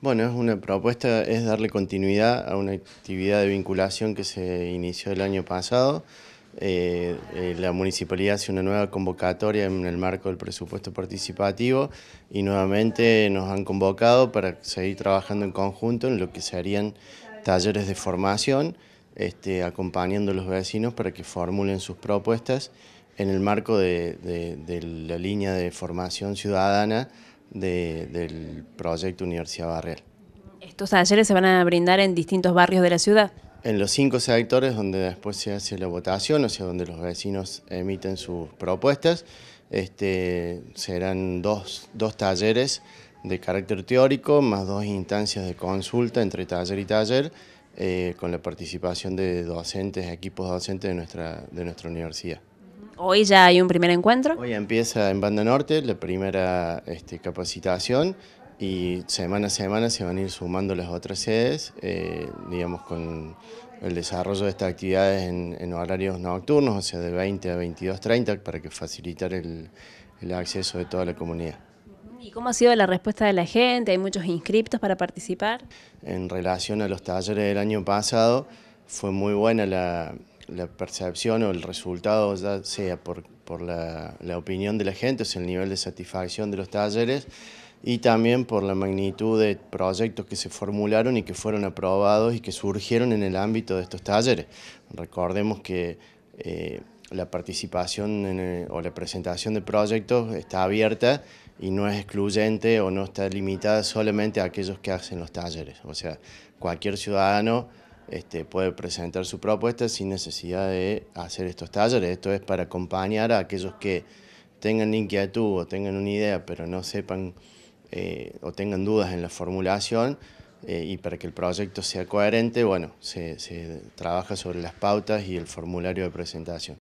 Bueno, es una propuesta, es darle continuidad a una actividad de vinculación que se inició el año pasado. Eh, eh, la municipalidad hace una nueva convocatoria en el marco del presupuesto participativo y nuevamente nos han convocado para seguir trabajando en conjunto en lo que serían talleres de formación, este, acompañando a los vecinos para que formulen sus propuestas en el marco de la línea de formación ciudadana del proyecto Universidad Barrial. ¿Estos talleres se van a brindar en distintos barrios de la ciudad? En los cinco sectores donde después se hace la votación, o sea, donde los vecinos emiten sus propuestas, este, serán dos, dos talleres de carácter teórico, más dos instancias de consulta entre taller y taller, eh, con la participación de docentes, equipos docentes de nuestra, de nuestra universidad. Hoy ya hay un primer encuentro. Hoy empieza en Banda Norte la primera este, capacitación y semana a semana se van a ir sumando las otras sedes, eh, digamos, con el desarrollo de estas actividades en, horarios nocturnos, o sea, de 20 a 22.30, para que facilitar el acceso de toda la comunidad. ¿Y cómo ha sido la respuesta de la gente? ¿Hay muchos inscriptos para participar? En relación a los talleres del año pasado, fue muy buena la, la percepción o el resultado, ya sea por, por la, la, opinión de la gente, o el nivel de satisfacción de los talleres y también por la magnitud de proyectos que se formularon y que fueron aprobados y que surgieron en el ámbito de estos talleres. Recordemos que eh, la participación eh, o la presentación de proyectos está abierta y no es excluyente o no está limitada solamente a aquellos que hacen los talleres. O sea, cualquier ciudadano este, puede presentar su propuesta sin necesidad de hacer estos talleres. Esto es para acompañar a aquellos que tengan inquietud o tengan una idea, pero no sepan eh, o tengan dudas en la formulación eh, y para que el proyecto sea coherente, bueno, se trabaja sobre las pautas y el formulario de presentación.